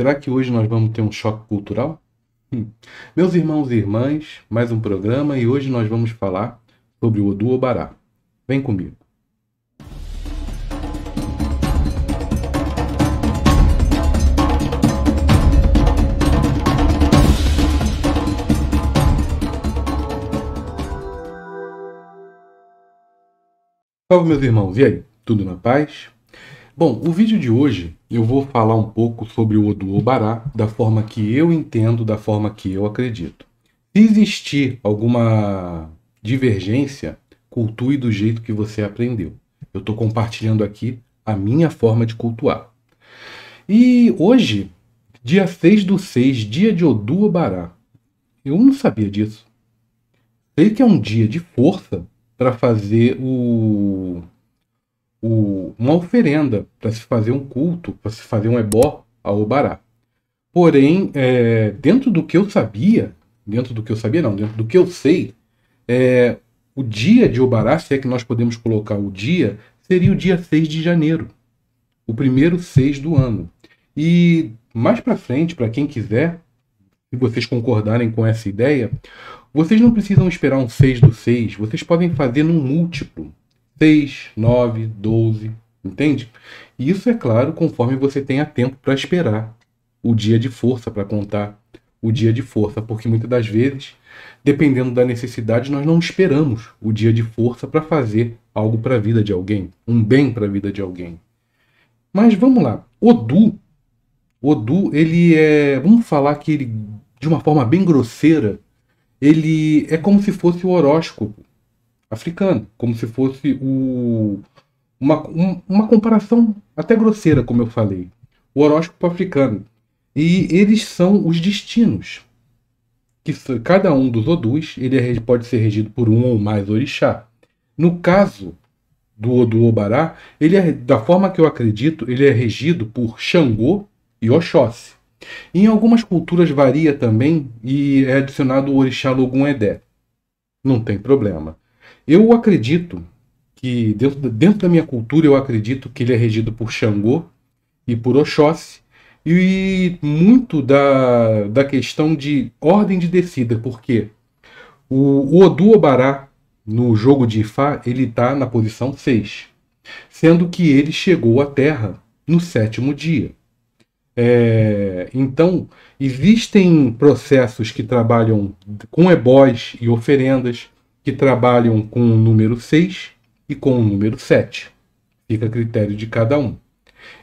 Será que hoje nós vamos ter um choque cultural? Hum. Meus irmãos e irmãs, mais um programa e hoje nós vamos falar sobre o Odu Obará. Vem comigo. Salve, meus irmãos, e aí? Tudo na paz? Bom, o vídeo de hoje eu vou falar um pouco sobre o Odu Obará, da forma que eu entendo, da forma que eu acredito. Se existir alguma divergência, cultue do jeito que você aprendeu. Eu estou compartilhando aqui a minha forma de cultuar. E hoje, dia 6 do 6, dia de Odu Obará. Eu não sabia disso. Sei que é um dia de força para fazer o o, uma oferenda para se fazer um culto, para se fazer um ebó ao Obará. Porém, é, dentro do que eu sabia, dentro do que eu sabia não, dentro do que eu sei, é, o dia de Obará, se é que nós podemos colocar o dia, seria o dia 6 de janeiro, o primeiro 6 do ano. E mais para frente, para quem quiser, se vocês concordarem com essa ideia, vocês não precisam esperar um 6 do 6, vocês podem fazer num múltiplo. 6, 9, 12, entende? isso é claro conforme você tenha tempo para esperar o dia de força para contar o dia de força, porque muitas das vezes, dependendo da necessidade, nós não esperamos o dia de força para fazer algo para a vida de alguém, um bem para a vida de alguém. Mas vamos lá, Odu, Odu, ele é, vamos falar que ele de uma forma bem grosseira, ele é como se fosse o horóscopo africano, como se fosse o, uma, um, uma comparação até grosseira, como eu falei. O horóscopo africano. E eles são os destinos. Que cada um dos odus ele é, pode ser regido por um ou mais orixá. No caso do Odu Obará, ele é, da forma que eu acredito, ele é regido por Xangô e Oxóssi. Em algumas culturas varia também e é adicionado o orixá Logun Edé. Não tem problema. Eu acredito que, dentro, dentro da minha cultura, eu acredito que ele é regido por Xangô e por Oxóssi, e muito da, da questão de ordem de descida, porque o, o Odu Obará, no jogo de Ifá, ele está na posição 6, sendo que ele chegou à Terra no sétimo dia. É, então, existem processos que trabalham com ebós e oferendas, que trabalham com o número 6 e com o número 7. Fica a critério de cada um.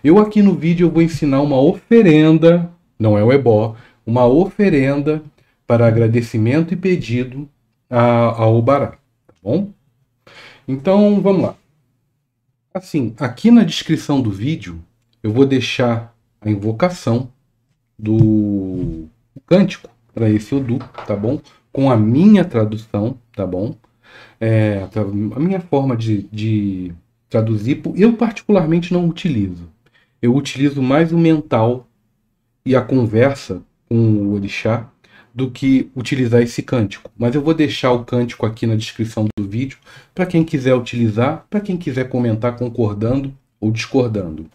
Eu aqui no vídeo eu vou ensinar uma oferenda, não é o ebó, uma oferenda para agradecimento e pedido ao Obará, tá bom? Então, vamos lá. Assim, aqui na descrição do vídeo, eu vou deixar a invocação do cântico para esse Odu, tá bom? com a minha tradução, tá bom? É, a minha forma de, de traduzir, eu particularmente não utilizo. Eu utilizo mais o mental e a conversa com o orixá do que utilizar esse cântico. Mas eu vou deixar o cântico aqui na descrição do vídeo para quem quiser utilizar, para quem quiser comentar concordando ou discordando.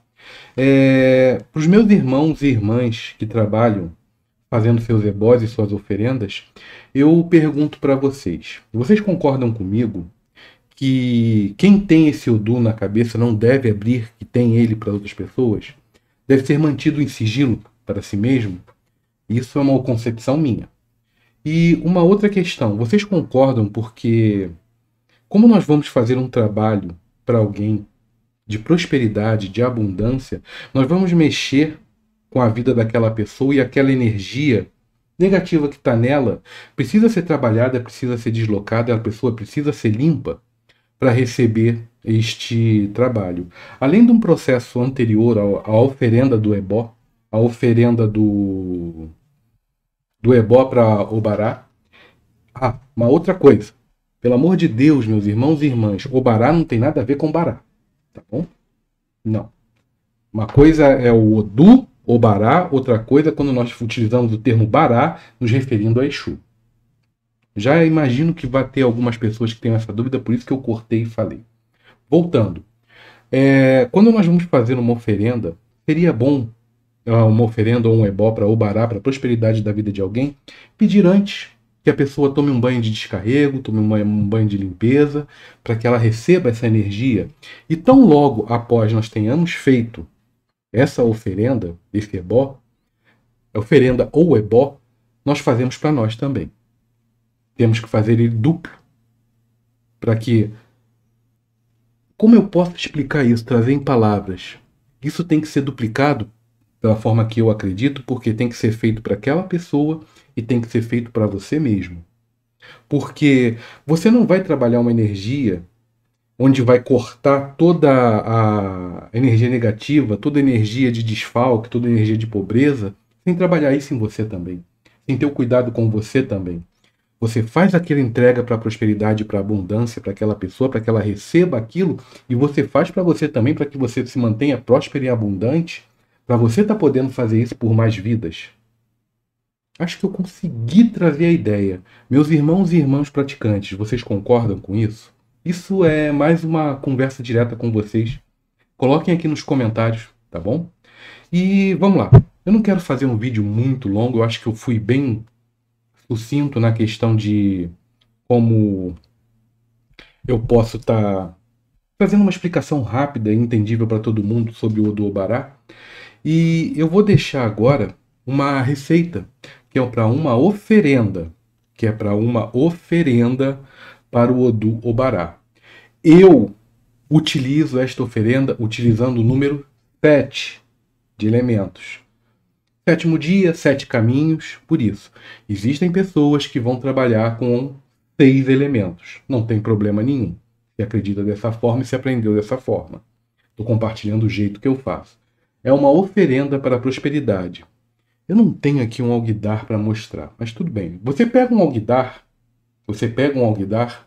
É, para os meus irmãos e irmãs que trabalham fazendo seus ebós e suas oferendas, eu pergunto para vocês: vocês concordam comigo que quem tem esse Odu na cabeça não deve abrir que tem ele para outras pessoas? Deve ser mantido em sigilo para si mesmo? Isso é uma concepção minha. E uma outra questão: vocês concordam porque, como nós vamos fazer um trabalho para alguém de prosperidade, de abundância, nós vamos mexer com a vida daquela pessoa e aquela energia negativa que está nela precisa ser trabalhada, precisa ser deslocada, a pessoa precisa ser limpa para receber este trabalho. Além de um processo anterior à oferenda do ebó, a oferenda do, do ebó para Obará. Ah, uma outra coisa. Pelo amor de Deus, meus irmãos e irmãs, Obará não tem nada a ver com Bará, tá bom? Não. Uma coisa é o Odu ou Bará, outra coisa quando nós utilizamos o termo Bará, nos referindo a Exu. Já imagino que vai ter algumas pessoas que tenham essa dúvida, por isso que eu cortei e falei. Voltando. É, quando nós vamos fazer uma oferenda, seria bom ah, uma oferenda ou um ebó para Obará, para a prosperidade da vida de alguém, pedir antes que a pessoa tome um banho de descarrego, tome um banho de limpeza, para que ela receba essa energia. E tão logo após nós tenhamos feito essa oferenda, esse ebó, oferenda ou ebó, nós fazemos para nós também. Temos que fazer ele duplo. Para que. Como eu posso explicar isso, trazer em palavras? Isso tem que ser duplicado pela forma que eu acredito, porque tem que ser feito para aquela pessoa e tem que ser feito para você mesmo. Porque você não vai trabalhar uma energia onde vai cortar toda a energia negativa, toda a energia de desfalque, toda a energia de pobreza, sem trabalhar isso em você também, sem ter o cuidado com você também. Você faz aquela entrega para a prosperidade, para a abundância, para aquela pessoa, para que ela receba aquilo, e você faz para você também, para que você se mantenha próspero e abundante, para você estar tá podendo fazer isso por mais vidas. Acho que eu consegui trazer a ideia. Meus irmãos e irmãs praticantes, vocês concordam com isso? Isso é mais uma conversa direta com vocês. Coloquem aqui nos comentários, tá bom? E vamos lá. Eu não quero fazer um vídeo muito longo, eu acho que eu fui bem sucinto na questão de como eu posso estar tá fazendo uma explicação rápida e entendível para todo mundo sobre o Odobará. E eu vou deixar agora uma receita que é para uma oferenda, que é para uma oferenda para o Odu Obará. Eu utilizo esta oferenda utilizando o número 7 de elementos. Sétimo dia, sete caminhos, por isso. Existem pessoas que vão trabalhar com seis elementos. Não tem problema nenhum. Se acredita dessa forma e se aprendeu dessa forma. Estou compartilhando o jeito que eu faço. É uma oferenda para a prosperidade. Eu não tenho aqui um alguidar para mostrar, mas tudo bem. Você pega um alguidar você pega um alguidar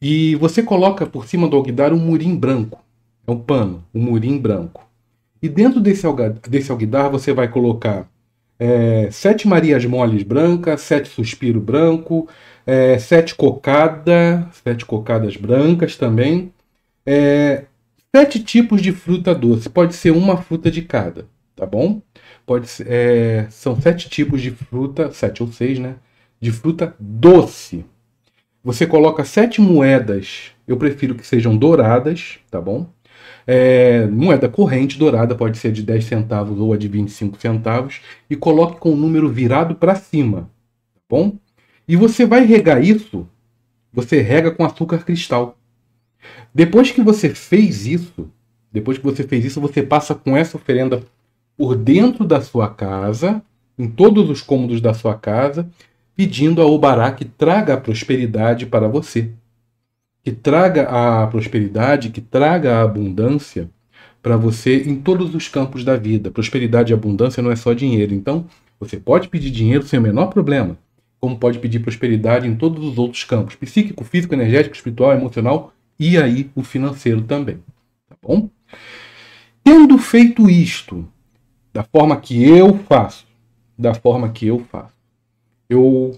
e você coloca por cima do alguidar um murim branco. É um pano, um murim branco. E dentro desse, desse alguidar você vai colocar é, sete Marias moles brancas, sete suspiro branco, é, sete cocada, sete cocadas brancas também, é, sete tipos de fruta doce. Pode ser uma fruta de cada, tá bom? Pode ser, é, são sete tipos de fruta, sete ou seis, né? de fruta doce. Você coloca sete moedas, eu prefiro que sejam douradas, tá bom? É, moeda corrente dourada, pode ser de 10 centavos ou a de 25 centavos, e coloque com o número virado para cima, tá bom? E você vai regar isso, você rega com açúcar cristal. Depois que você fez isso, depois que você fez isso, você passa com essa oferenda por dentro da sua casa, em todos os cômodos da sua casa, pedindo a Obará que traga a prosperidade para você. Que traga a prosperidade, que traga a abundância para você em todos os campos da vida. Prosperidade e abundância não é só dinheiro. Então, você pode pedir dinheiro sem o menor problema, como pode pedir prosperidade em todos os outros campos: psíquico, físico, energético, espiritual, emocional e aí o financeiro também. Tá bom? Tendo feito isto, da forma que eu faço, da forma que eu faço, eu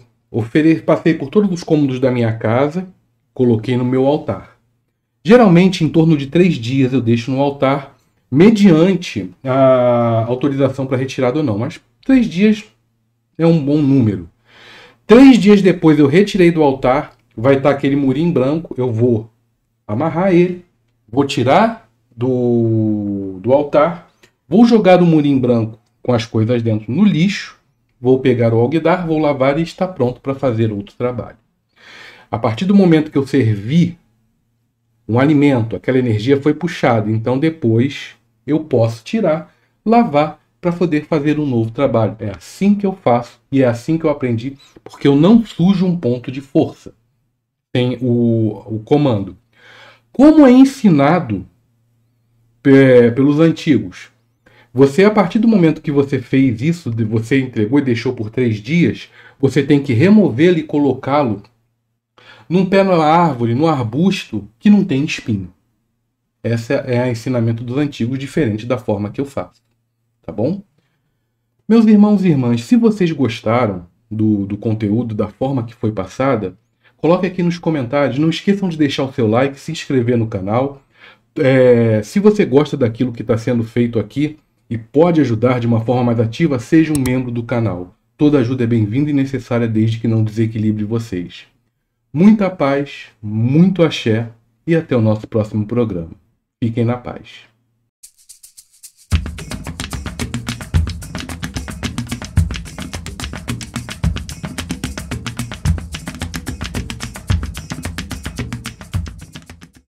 passei por todos os cômodos da minha casa, coloquei no meu altar. Geralmente, em torno de três dias, eu deixo no altar, mediante a autorização para retirada ou não, mas três dias é um bom número. Três dias depois eu retirei do altar, vai estar aquele murinho branco, eu vou amarrar ele, vou tirar do, do altar, vou jogar o murinho branco com as coisas dentro no lixo Vou pegar o alguidar, vou lavar e está pronto para fazer outro trabalho. A partir do momento que eu servi um alimento, aquela energia foi puxada, então depois eu posso tirar, lavar para poder fazer um novo trabalho. É assim que eu faço e é assim que eu aprendi, porque eu não sujo um ponto de força Tem o, o comando. Como é ensinado é, pelos antigos? Você, a partir do momento que você fez isso, você entregou e deixou por três dias, você tem que removê-lo e colocá-lo num pé na árvore, num arbusto que não tem espinho. Essa é o ensinamento dos antigos, diferente da forma que eu faço. Tá bom? Meus irmãos e irmãs, se vocês gostaram do, do conteúdo, da forma que foi passada, coloque aqui nos comentários. Não esqueçam de deixar o seu like, se inscrever no canal. É, se você gosta daquilo que está sendo feito aqui, e pode ajudar de uma forma mais ativa, seja um membro do canal. Toda ajuda é bem-vinda e necessária desde que não desequilibre vocês. Muita paz, muito axé e até o nosso próximo programa. Fiquem na paz.